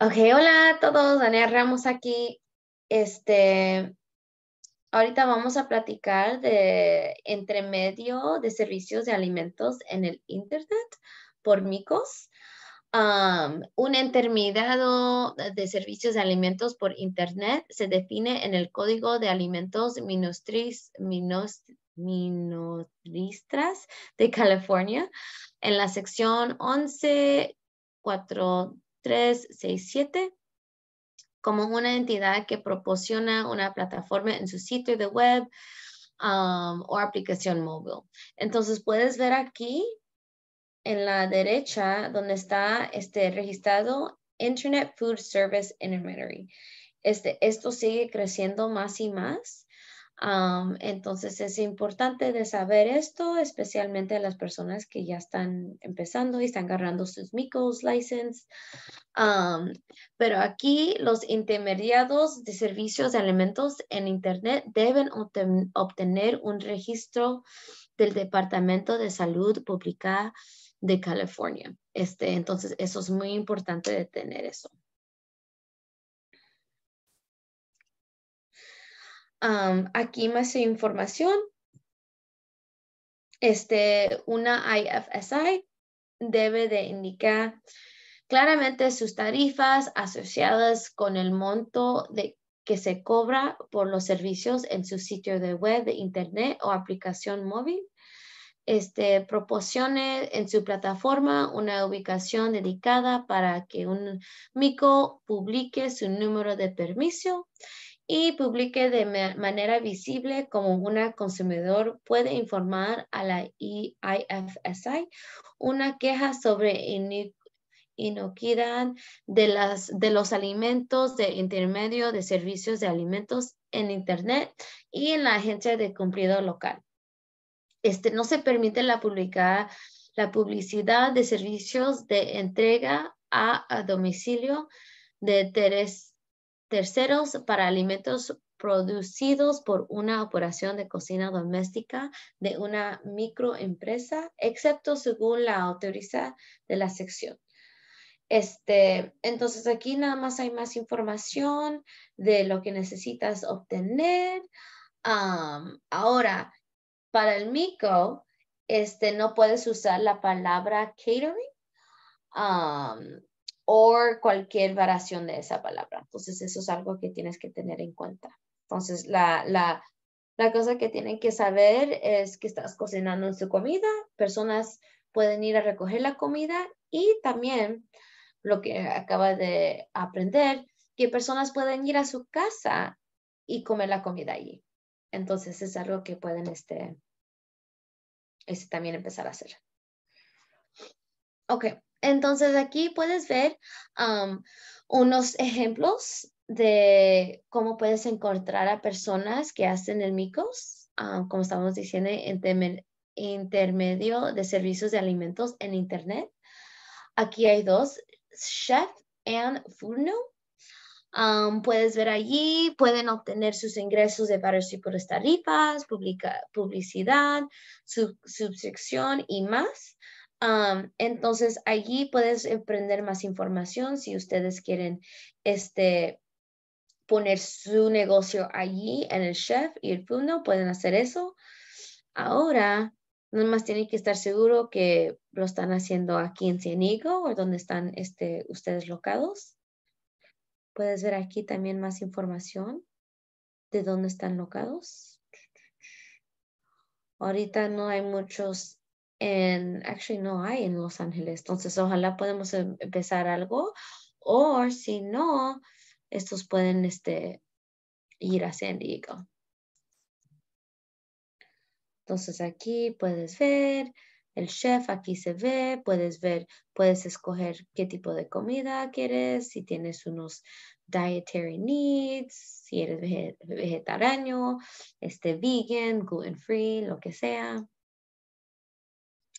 Ok, hola a todos, Daniel Ramos aquí. Este, ahorita vamos a platicar de entremedio de servicios de alimentos en el Internet por MICOS. un intermediado de servicios de alimentos por Internet se define en el Código de Alimentos Minostris, de California en la sección 11.4 367 como una entidad que proporciona una plataforma en su sitio de web um, o aplicación móvil. Entonces puedes ver aquí en la derecha donde está este registrado Internet Food Service Intermediary. Este, esto sigue creciendo más y más entonces es importante de saber esto, especialmente a las personas que ya están empezando y están agarrando sus MICOS license. pero aquí los intermediados de servicios de alimentos en Internet deben obtener un registro del Departamento de Salud Pública de California. Este, entonces, eso es muy importante de tener eso. aquí más información. Este, una IFSI debe de indicar claramente sus tarifas asociadas con el monto de que se cobra por los servicios en su sitio de web de internet o aplicación móvil. Este, proporcione en su plataforma una ubicación dedicada para que un MICO publique su número de permiso y publique de manera visible como un consumidor puede informar a la EIFSI una queja sobre inocuidad de, las, de los alimentos de intermedio de servicios de alimentos en Internet y en la agencia de cumplido local. Este, no se permite la, la publicidad de servicios de entrega a, domicilio de, teres, terceros para alimentos producidos por una operación de cocina doméstica de una microempresa, excepto según la autoriza de la sección. Este, entonces aquí nada más hay más información de lo que necesitas obtener. ahora, para el MICO, este, no puedes usar la palabra catering o cualquier variación de esa palabra. Entonces, eso es algo que tienes que tener en cuenta. Entonces, la, la, la cosa que tienen que saber es que estás cocinando su comida, personas pueden ir a recoger la comida y también lo que acaba de aprender, que personas pueden ir a su casa y comer la comida allí. Entonces es algo que pueden este, este también empezar a hacer. Ok, entonces aquí puedes ver unos ejemplos de cómo puedes encontrar a personas que hacen el MICOS, ah, como estábamos diciendo, intermedio de servicios de alimentos en Internet. Aquí hay dos, Chef and Furno. puedes ver allí, pueden obtener sus ingresos de varios tipos de tarifas, publicidad, sub, y más entonces allí puedes emprender más información si ustedes quieren este, poner su negocio allí en el chef y el fundo pueden hacer eso. Ahora, nada más tienen que estar seguro que lo están haciendo aquí en Cienigo o donde están este, ustedes locados. Puedes ver aquí también más información de dónde están locados. Ahorita no hay muchos en, actually no hay en Los Ángeles, entonces ojalá podemos em, empezar algo o si no, estos pueden este, ir a San Entonces aquí puedes ver el chef, aquí se ve, puedes ver, puedes escoger qué tipo de comida quieres, si tienes unos dietary needs, si eres vegetariano, este vegan, gluten free, lo que sea.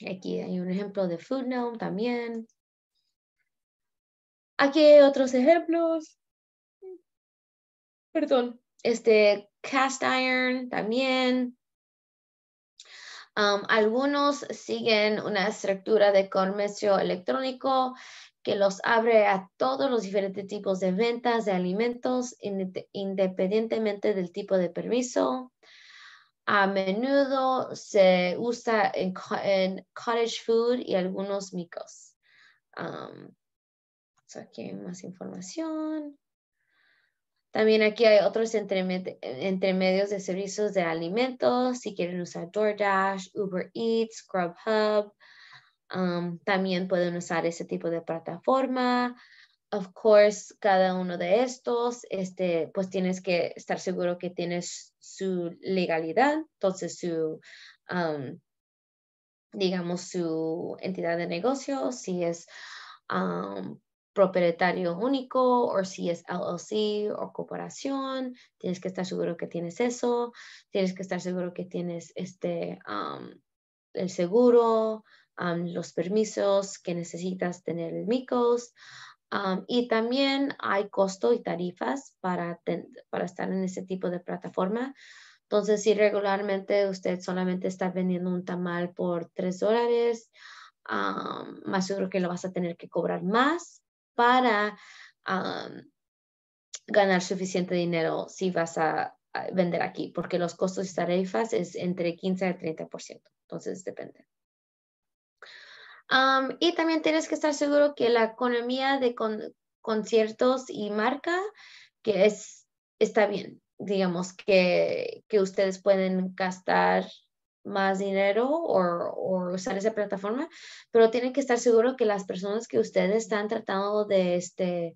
Aquí hay un ejemplo de food Gnome también. Aquí hay otros ejemplos. Perdón. Este cast iron también. Um, algunos siguen una estructura de comercio electrónico que los abre a todos los diferentes tipos de ventas de alimentos independientemente del tipo de permiso. A menudo se usa en, cottage food y algunos micos. aquí hay más información. También aquí hay otros entremedios de servicios de alimentos, si quieren usar DoorDash, Uber Eats, Grubhub. también pueden usar ese tipo de plataforma of course, cada uno de estos, este, pues tienes que estar seguro que tienes su legalidad, entonces su, um, digamos, su entidad de negocio, si es um, propietario único o si es LLC o corporación, tienes que estar seguro que tienes eso, tienes que estar seguro que tienes este, um, el seguro, los permisos que necesitas tener el MICOS y también hay costo y tarifas para, estar en ese tipo de plataforma. Entonces, si regularmente usted solamente está vendiendo un tamal por 3 dólares, más seguro que lo vas a tener que cobrar más para ganar suficiente dinero si vas a, vender aquí, porque los costos y tarifas es entre 15 y 30%. Entonces, depende y también tienes que estar seguro que la economía de conciertos y marca que es, está bien, digamos, que, que ustedes pueden gastar más dinero o, usar esa plataforma, pero tienen que estar seguro que las personas que ustedes están tratando de, este,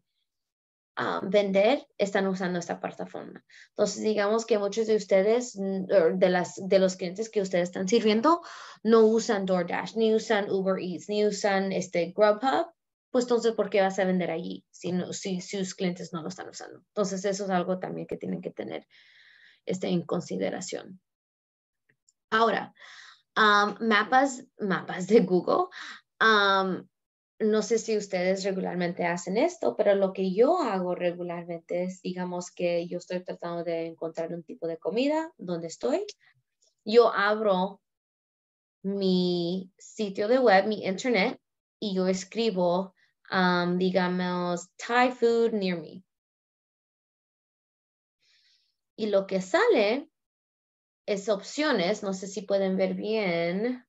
vender, están usando esta plataforma. Entonces, digamos que muchos de ustedes, mm, de, las, de los clientes que ustedes están sirviendo, no usan DoorDash, ni usan Uber Eats, ni usan este Grubhub, pues entonces, ¿por qué vas a vender allí si, si, sus clientes no lo están usando? Entonces, eso es algo también que tienen que tener este, en consideración. Ahora, mapas, mapas de Google no sé si ustedes regularmente hacen esto, pero lo que yo hago regularmente es, digamos que yo estoy tratando de encontrar un tipo de comida donde estoy. Yo abro mi sitio de web, mi internet, y yo escribo, um, digamos, Thai food near me. Y lo que sale es opciones, no sé si pueden ver bien.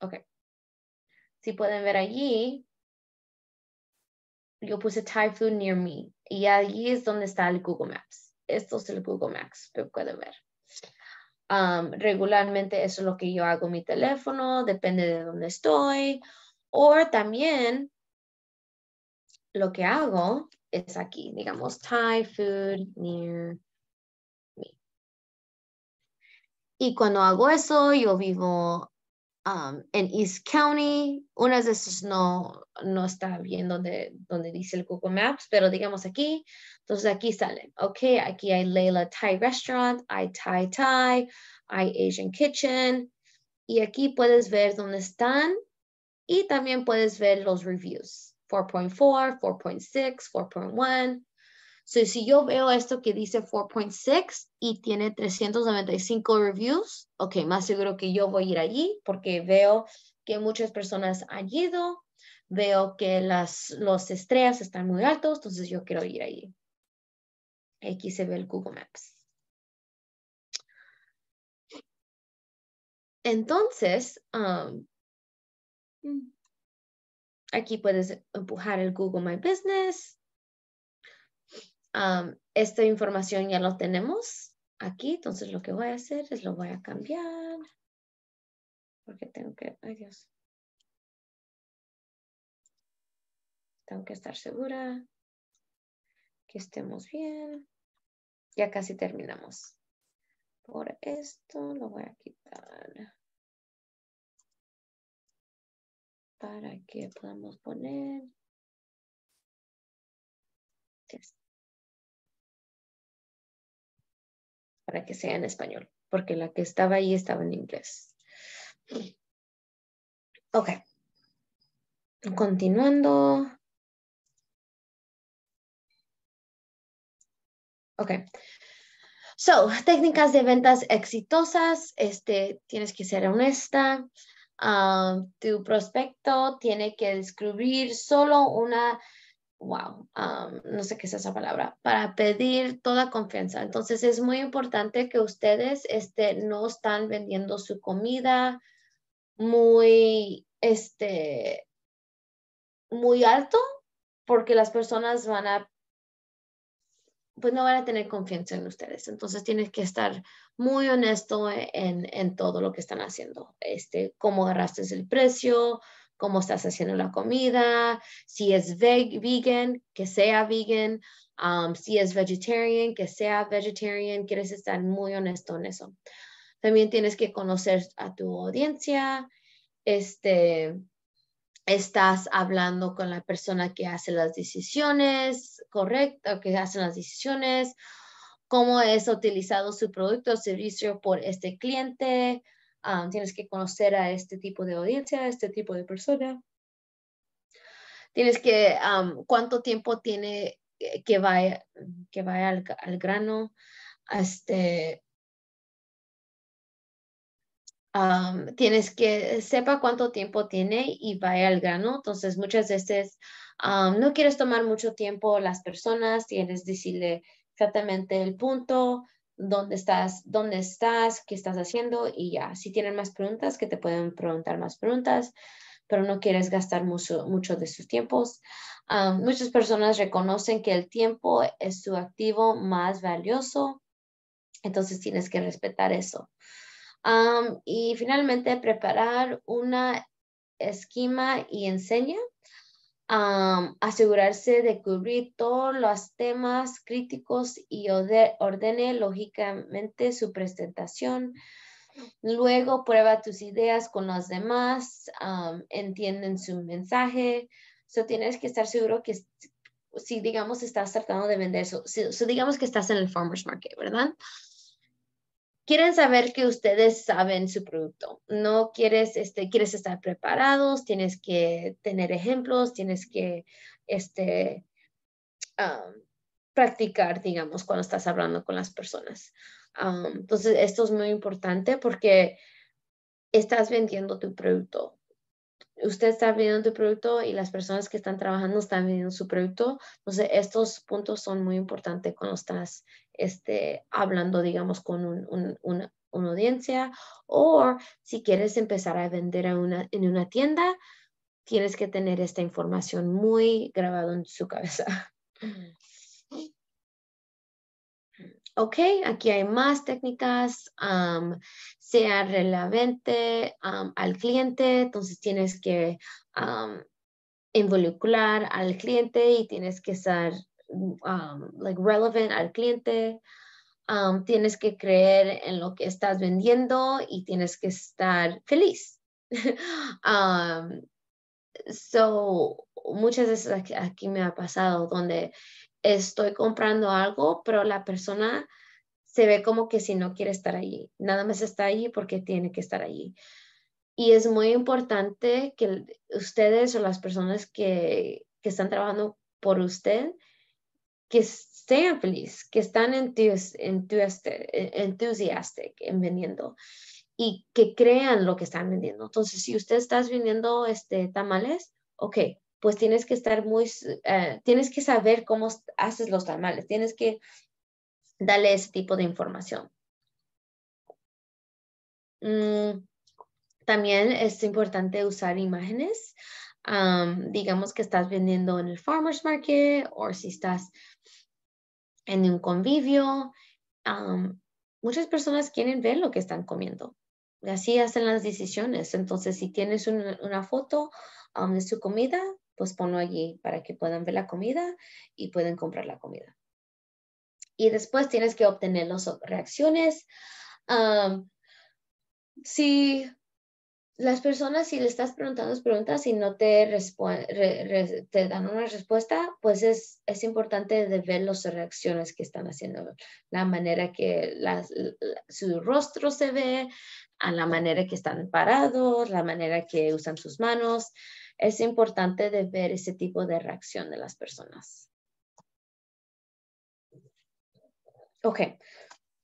Ok. Si pueden ver allí, yo puse Typhoon near me y allí es donde está el Google Maps. Esto es el Google Maps, pero pueden ver. Um, regularmente eso es lo que yo hago en mi teléfono, depende de dónde estoy. O también lo que hago es aquí, digamos, Thai food near Y cuando hago eso, yo vivo um, en East County. Unas veces no, no está bien donde, dice el Google Maps, pero digamos aquí. Entonces aquí salen, ok, aquí hay Leila Thai Restaurant, hay Thai Thai, hay Asian Kitchen. Y aquí puedes ver dónde están y también puedes ver los reviews. 4.4, 4.6, 4.1 si yo veo esto que dice 4.6 y tiene 395 reviews, ok, más seguro que yo voy a ir allí porque veo que muchas personas han ido, veo que las los estrellas están muy altos, entonces yo quiero ir allí. Aquí se ve el Google Maps. Entonces, um, aquí puedes empujar el Google My Business esta información ya lo tenemos aquí, entonces lo que voy a hacer es lo voy a cambiar. Porque tengo que, ay Dios. Tengo que estar segura que estemos bien. Ya casi terminamos. Por esto lo voy a quitar. Para que podamos poner. Este para que sea en español, porque la que estaba ahí estaba en inglés. Ok. Continuando. Ok. So, técnicas de ventas exitosas. Este, tienes que ser honesta. Ah, tu prospecto tiene que describir solo una wow, no sé qué es esa palabra, para pedir toda confianza. Entonces es muy importante que ustedes este, no están vendiendo su comida muy, este, muy alto porque las personas van a, pues no van a tener confianza en ustedes. Entonces tienes que estar muy honesto en, en todo lo que están haciendo, este, cómo agarraste el precio, cómo estás haciendo la comida, si es vegan, que sea vegan, um, si es vegetarian, que sea vegetarian, quieres estar muy honesto en eso. También tienes que conocer a tu audiencia, este, estás hablando con la persona que hace las decisiones correcto, que hacen las decisiones, cómo es utilizado su producto o servicio por este cliente, tienes que conocer a este tipo de audiencia, a este tipo de persona. Tienes que, cuánto tiempo tiene que vaya, que vaya al, grano. Este, tienes que sepa cuánto tiempo tiene y vaya al grano. Entonces, muchas veces no quieres tomar mucho tiempo las personas, tienes decirle exactamente el punto, dónde estás, dónde estás, qué estás haciendo y ya. Si tienen más preguntas, que te pueden preguntar más preguntas, pero no quieres gastar mucho, mucho de sus tiempos. Ah, muchas personas reconocen que el tiempo es su activo más valioso, entonces tienes que respetar eso. Ah, y finalmente, preparar una esquema y enseña asegurarse de cubrir todos los temas críticos y ordene lógicamente su presentación. Luego prueba tus ideas con los demás, entienden su mensaje. tienes que estar seguro que si digamos estás tratando de vender eso, digamos que estás en el farmers market, ¿verdad? quieren saber que ustedes saben su producto. No quieres, este, quieres estar preparados, tienes que tener ejemplos, tienes que este, practicar, digamos, cuando estás hablando con las personas. entonces, esto es muy importante porque estás vendiendo tu producto usted está vendiendo tu producto y las personas que están trabajando están viendo su producto. Entonces, estos puntos son muy importantes cuando estás este, hablando, digamos, con una, audiencia o si quieres empezar a vender una, en una tienda, tienes que tener esta información muy grabada en su cabeza ok, aquí hay más técnicas, sea relevante al cliente, entonces tienes que involucrar al cliente y tienes que ser like relevant al cliente. tienes que creer en lo que estás vendiendo y tienes que estar feliz. so, muchas veces aquí me ha pasado donde estoy comprando algo, pero la persona se ve como que si no quiere estar allí, nada más está allí porque tiene que estar allí. Y es muy importante que ustedes o las personas que, están trabajando por usted, que sean felices, que están entus, e-, entusiastas en vendiendo y que crean lo que están vendiendo. Entonces, si usted está vendiendo este, tamales, ok, pues tienes que estar muy, eh, tienes que saber cómo haces los tamales, tienes que darle ese tipo de información. Mm, también es importante usar imágenes. digamos que estás vendiendo en el farmer's market o si estás en un convivio. muchas personas quieren ver lo que están comiendo. Y así hacen las decisiones. Entonces, si tienes una foto de su comida, pues ponlo allí para que puedan ver la comida y pueden comprar la comida. Y después tienes que obtener las reacciones. si las personas, si le estás preguntando preguntas y no te, te dan una respuesta, pues es, es, importante ver las reacciones que están haciendo, la manera que las, su rostro se ve, a la manera que están parados, la manera que usan sus manos es importante de ver ese tipo de reacción de las personas. Ok,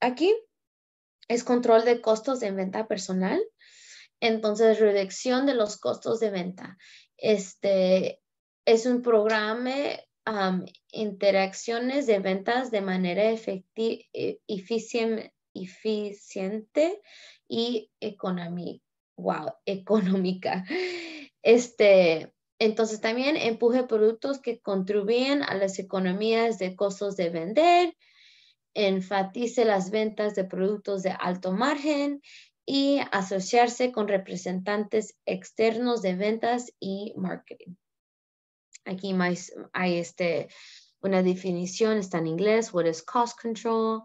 aquí es control de costos de venta personal. Entonces, reducción de los costos de venta. Este es un programa de um, interacciones de ventas de manera efectiva, e-, eficiente y económica wow, económica. Este, entonces también empuje productos que contribuyen a las economías de costos de vender, enfatice las ventas de productos de alto margen y asociarse con representantes externos de ventas y marketing. Aquí más hay este, una definición, está en inglés, what is cost control,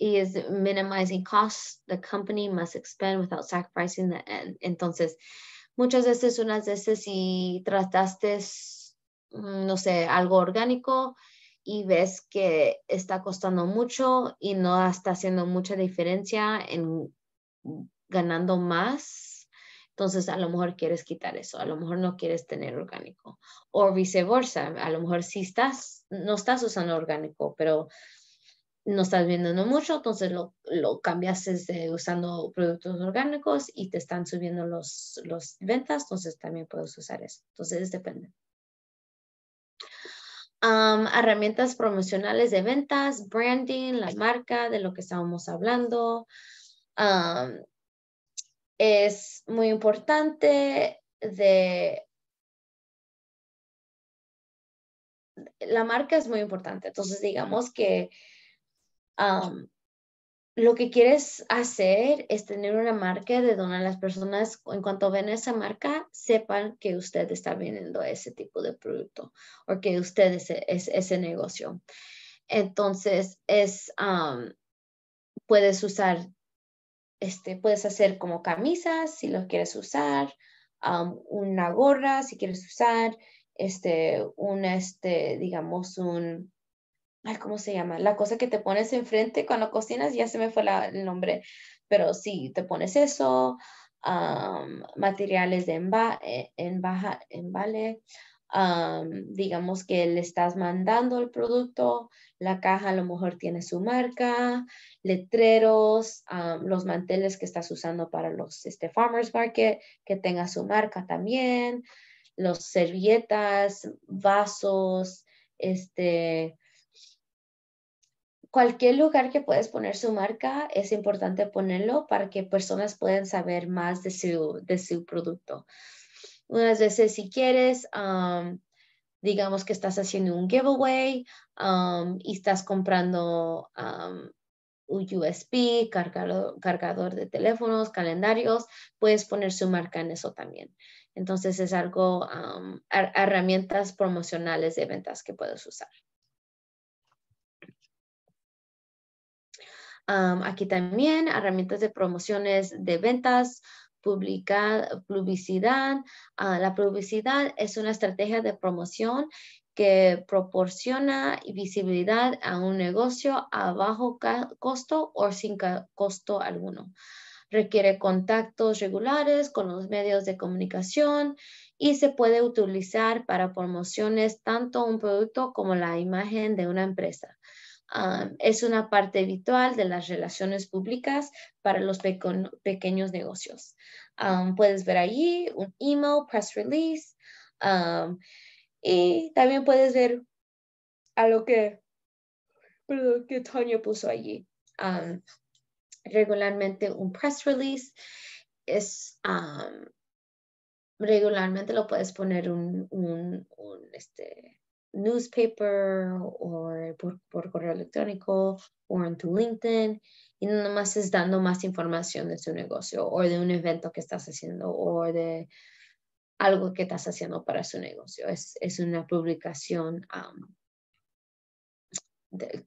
is minimizing costs. The company must expand without sacrificing the Entonces, muchas veces, unas veces si trataste, mm, no sé, algo orgánico y ves que está costando mucho y no está haciendo mucha diferencia en ganando más, entonces a lo mejor quieres quitar eso, a lo mejor no quieres tener orgánico o viceversa, a lo mejor sí estás, no estás usando orgánico, pero no estás vendiendo mucho, entonces lo, lo cambias este, usando productos orgánicos y te están subiendo los, los ventas, entonces también puedes usar eso. Entonces depende. herramientas promocionales de ventas, branding, la marca, de lo que estábamos hablando. es muy importante de... La marca es muy importante. Entonces, digamos que lo que quieres hacer es tener una marca de donde las personas, en cuanto ven esa marca, sepan que usted está vendiendo ese tipo de producto o que usted es, e, ese negocio. Entonces, es, puedes usar, este, puedes hacer como camisas si los quieres usar, una gorra si quieres usar, este, un, este, digamos, un, ay, ¿cómo se llama? La cosa que te pones enfrente cuando cocinas, ya se me fue el nombre, pero sí, te pones eso, materiales de emba, eh, en digamos que le estás mandando el producto, la caja a lo mejor tiene su marca, letreros, los manteles que estás usando para los este, farmers market, que tenga su marca también, los servilletas, vasos, este, cualquier lugar que puedes poner su marca es importante ponerlo para que personas puedan saber más de su, de su producto. Unas veces si quieres, digamos que estás haciendo un giveaway y estás comprando un USB, cargador de teléfonos, calendarios, puedes poner su marca en eso también. Entonces es algo, herramientas promocionales de ventas que puedes usar. aquí también herramientas de promociones de ventas, publicidad. Ah, la publicidad es una estrategia de promoción que proporciona visibilidad a un negocio a bajo costo o sin costo alguno. Requiere contactos regulares con los medios de comunicación y se puede utilizar para promociones tanto un producto como la imagen de una empresa. Ah, es una parte habitual de las relaciones públicas para los pequeños negocios. Ah, puedes ver allí un email, press release, ah, y también puedes ver a lo que, perdón, que puso allí. regularmente un press release es regularmente lo puedes poner un, un, un este, newspaper o por, correo electrónico o en tu LinkedIn y nada más es dando más información de su negocio o de un evento que estás haciendo o de algo que estás haciendo para su negocio. Es, es una publicación,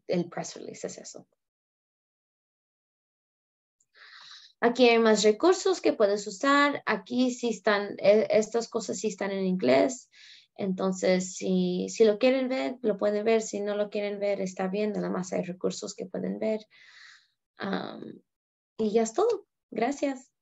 el press release es eso. Aquí hay más recursos que puedes usar. Aquí sí están, e, estas cosas sí están en inglés. Entonces, si, lo quieren ver, lo pueden ver. Si no lo quieren ver, está bien. Nada más hay recursos que pueden ver. y ya es todo. Gracias.